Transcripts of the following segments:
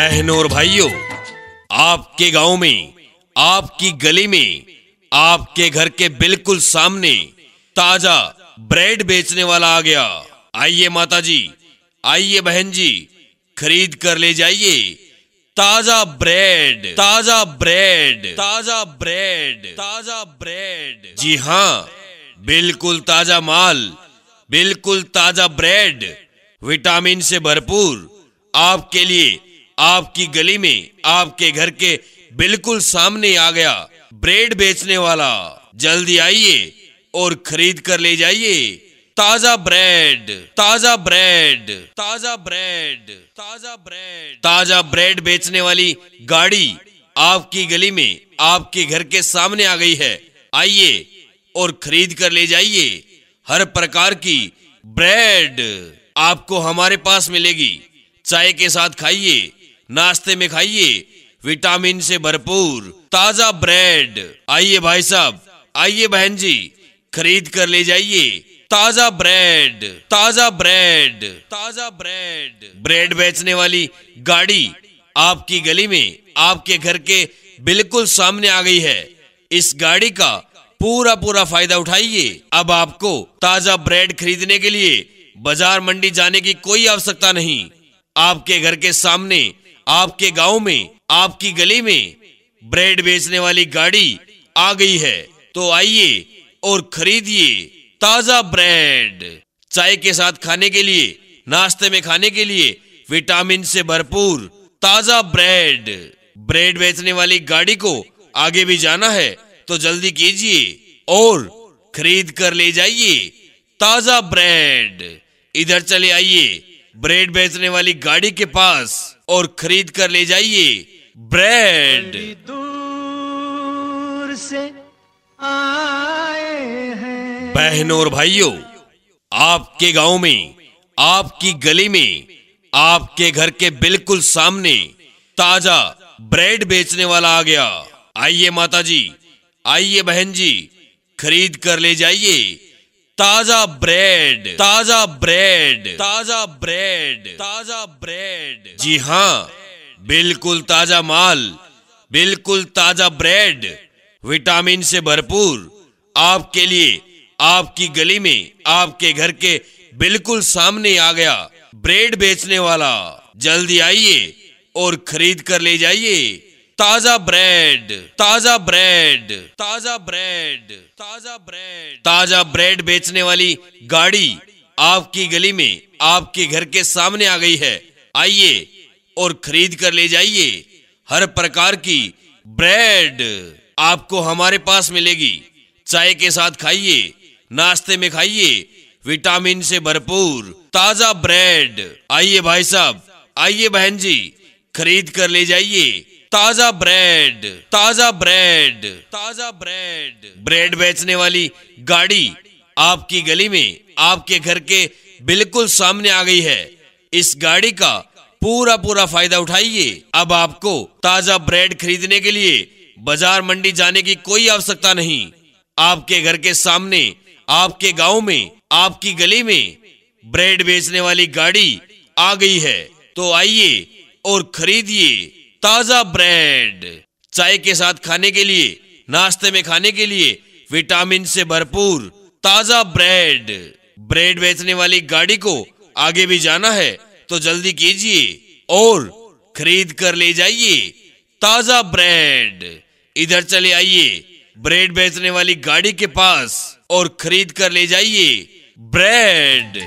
बहनों और भाइयों आपके गांव में आपकी गली में आपके घर के बिल्कुल सामने ताजा ब्रेड बेचने वाला आ गया आइए माता जी आइए बहन जी खरीद कर ले जाइए ताजा ब्रेड ताजा ब्रेड ताजा ब्रेड ताजा ब्रेड जी हाँ बिल्कुल ताजा माल बिल्कुल ताजा ब्रेड विटामिन से भरपूर आपके लिए आपकी गली में आपके घर के बिल्कुल सामने आ गया ब्रेड बेचने वाला जल्दी आइए और खरीद कर ले जाइए ताजा ब्रेड ताजा ब्रेड ताजा ब्रेड ताजा ब्रेड ताजा ब्रेड बेचने वाली गाड़ी आपकी गली में आपके घर के सामने आ गई है आइए और खरीद कर ले जाइए हर प्रकार की ब्रेड आपको हमारे पास मिलेगी चाय के साथ खाइए नाश्ते में खाइए विटामिन से भरपूर ताजा ब्रेड आइए भाई साहब आइए बहन जी खरीद कर ले जाइए ताजा ब्रेड ताजा ब्रेड ताजा ब्रेड ब्रेड बेचने वाली गाड़ी आपकी गली में आपके घर के बिल्कुल सामने आ गई है इस गाड़ी का पूरा पूरा फायदा उठाइए अब आपको ताजा ब्रेड खरीदने के लिए बाजार मंडी जाने की कोई आवश्यकता नहीं आपके घर के सामने आपके गांव में आपकी गली में ब्रेड बेचने वाली गाड़ी आ गई है तो आइए और खरीदिए ताजा ब्रेड चाय के साथ खाने के लिए नाश्ते में खाने के लिए विटामिन से भरपूर ताजा ब्रेड ब्रेड बेचने वाली गाड़ी को आगे भी जाना है तो जल्दी कीजिए और खरीद कर ले जाइए ताजा ब्रेड इधर चले आइए ब्रेड बेचने वाली गाड़ी के पास और खरीद कर ले जाइए ब्रेड दूर से आए हैं बहनों और भाइयों आपके गांव में आपकी गली में आपके घर के बिल्कुल सामने ताजा ब्रेड बेचने वाला आ गया आइए माता जी आइए बहन जी खरीद कर ले जाइए ताजा ब्रेड ताजा ब्रेड ताजा ब्रेड ताजा ब्रेड जी हाँ बिल्कुल ताजा माल बिल्कुल ताजा ब्रेड विटामिन से भरपूर आपके लिए आपकी गली में आपके घर के बिल्कुल सामने आ गया ब्रेड बेचने वाला जल्दी आइए और खरीद कर ले जाइए ताजा ब्रेड ताजा ब्रेड ताजा ब्रेड ताजा ब्रेड ताजा ब्रेड बेचने वाली गाड़ी आपकी गली में आपके घर के सामने आ गई है आइए और खरीद कर ले जाइए हर प्रकार की ब्रेड आपको हमारे पास मिलेगी चाय के साथ खाइए नाश्ते में खाइए विटामिन से भरपूर ताजा ब्रेड आइए भाई साहब आइए बहन जी खरीद कर ले जाइए ताजा ब्रेड ताजा ब्रेड ताजा ब्रेड ब्रेड बेचने वाली गाड़ी आपकी गली में आपके घर के बिल्कुल सामने आ गई है इस गाड़ी का पूरा पूरा फायदा उठाइए अब आपको ताजा ब्रेड खरीदने के लिए बाजार मंडी जाने की कोई आवश्यकता नहीं आपके घर के सामने आपके गांव में आपकी गली में ब्रेड बेचने वाली गाड़ी आ गई है तो आइए और खरीदिए ताजा ब्रेड चाय के साथ खाने के लिए नाश्ते में खाने के लिए विटामिन से भरपूर ताजा ब्रेड ब्रेड बेचने वाली गाड़ी को आगे भी जाना है तो जल्दी कीजिए और खरीद कर ले जाइए ताजा ब्रेड इधर चले आइए ब्रेड बेचने वाली गाड़ी के पास और खरीद कर ले जाइए ब्रेड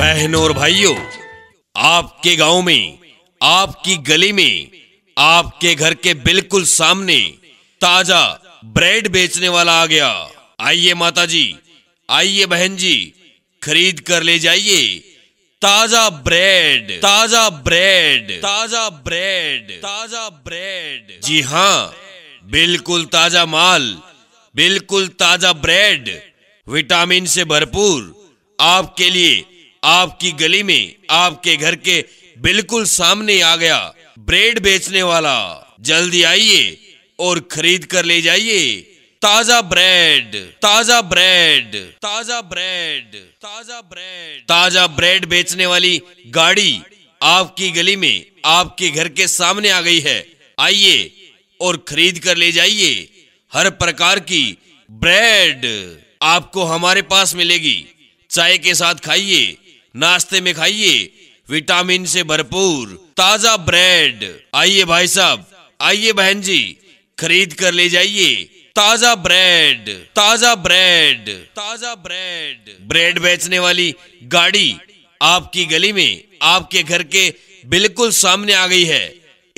बहनों और भाइयों आपके गांव में आपकी गली में आपके घर के बिल्कुल सामने ताजा ब्रेड बेचने वाला आ गया आइए माता जी आइए बहन जी खरीद कर ले जाइए ताजा ब्रेड ताजा ब्रेड ताजा ब्रेड ताजा ब्रेड जी हाँ बिल्कुल ताजा माल बिल्कुल ताजा ब्रेड विटामिन से भरपूर आपके लिए आपकी गली में आपके घर के बिल्कुल सामने आ गया ब्रेड बेचने वाला जल्दी आइए और खरीद कर ले जाइए ताजा ब्रेड ताजा ब्रेड ताजा ब्रेड ताजा ब्रेड ताजा ब्रेड बेचने वाली गाड़ी आपकी गली में आपके घर के सामने आ गई है आइए और खरीद कर ले जाइए हर प्रकार की ब्रेड आपको हमारे पास मिलेगी चाय के साथ खाइए नाश्ते में खाइए विटामिन से भरपूर ताजा ब्रेड आइए भाई साहब आइए बहन जी खरीद कर ले जाइए ताजा ब्रेड ताजा ब्रेड ताजा ब्रेड ब्रेड बेचने वाली गाड़ी आपकी गली में आपके घर के बिल्कुल सामने आ गई है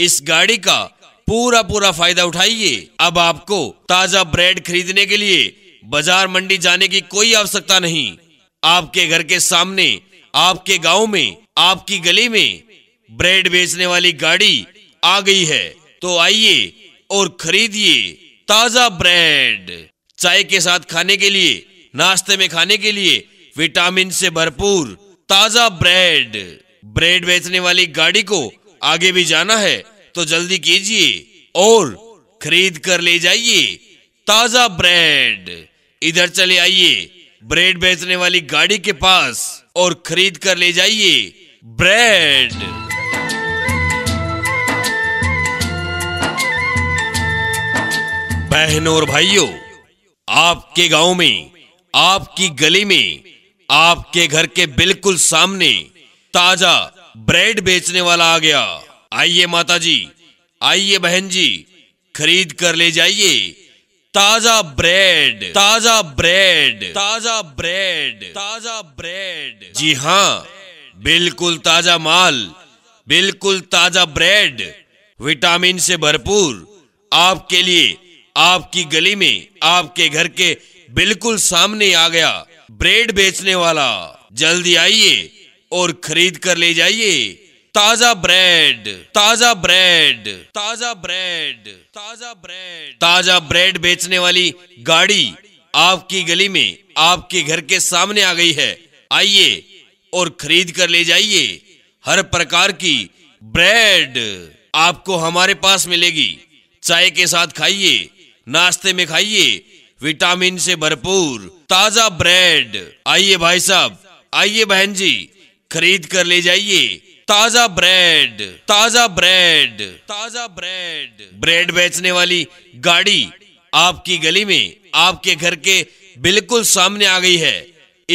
इस गाड़ी का पूरा पूरा फायदा उठाइए अब आपको ताजा ब्रेड खरीदने के लिए बाजार मंडी जाने की कोई आवश्यकता नहीं आपके घर के सामने आपके गांव में आपकी गली में ब्रेड बेचने वाली गाड़ी आ गई है तो आइए और खरीदिए ताजा ब्रेड चाय के साथ खाने के लिए नाश्ते में खाने के लिए विटामिन से भरपूर ताजा ब्रेड ब्रेड बेचने वाली गाड़ी को आगे भी जाना है तो जल्दी कीजिए और खरीद कर ले जाइए ताजा ब्रेड इधर चले आइए ब्रेड बेचने वाली गाड़ी के पास और खरीद कर ले जाइए ब्रेड बहनों और भाइयों आपके गांव में आपकी गली में आपके घर के बिल्कुल सामने ताजा ब्रेड बेचने वाला आ गया आइए माताजी आइए बहन जी खरीद कर ले जाइए ताजा ब्रेड ताजा ब्रेड ताजा ब्रेड ताजा ब्रेड जी हाँ बिल्कुल ताजा माल बिल्कुल ताजा ब्रेड विटामिन से भरपूर आपके लिए आपकी गली में आपके घर के बिल्कुल सामने आ गया ब्रेड बेचने वाला जल्दी आइए और खरीद कर ले जाइए ताजा ब्रेड ताजा ब्रेड ताजा ब्रेड ताजा ब्रेड ताजा ब्रेड बेचने वाली गाड़ी आपकी गली में आपके घर के सामने आ गई है आइए और खरीद कर ले जाइए हर प्रकार की ब्रेड आपको हमारे पास मिलेगी चाय के साथ खाइए नाश्ते में खाइए विटामिन से भरपूर ताजा ब्रेड आइए भाई साहब आइए बहन जी खरीद कर ले जाइए ताजा ब्रेड ताजा ब्रेड ताजा ब्रेड ब्रेड बेचने वाली गाड़ी आपकी गली में आपके घर के बिल्कुल सामने आ गई है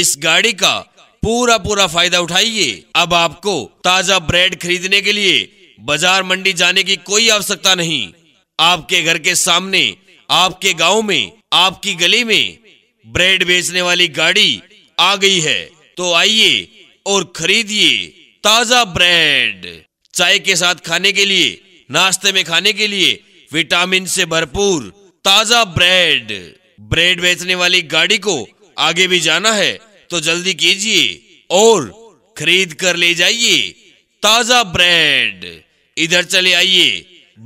इस गाड़ी का पूरा पूरा फायदा उठाइए अब आपको ताजा ब्रेड खरीदने के लिए बाजार मंडी जाने की कोई आवश्यकता नहीं आपके घर के सामने आपके गांव में आपकी गली में ब्रेड बेचने वाली गाड़ी आ गई है तो आइए और खरीदिए ताजा ब्रेड चाय के साथ खाने के लिए नाश्ते में खाने के लिए विटामिन से भरपूर ताजा ब्रेड ब्रेड बेचने वाली गाड़ी को आगे भी जाना है तो जल्दी कीजिए और खरीद कर ले जाइए ताजा ब्रेड इधर चले आइए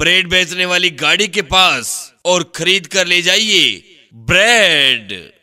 ब्रेड बेचने वाली गाड़ी के पास और खरीद कर ले जाइए ब्रेड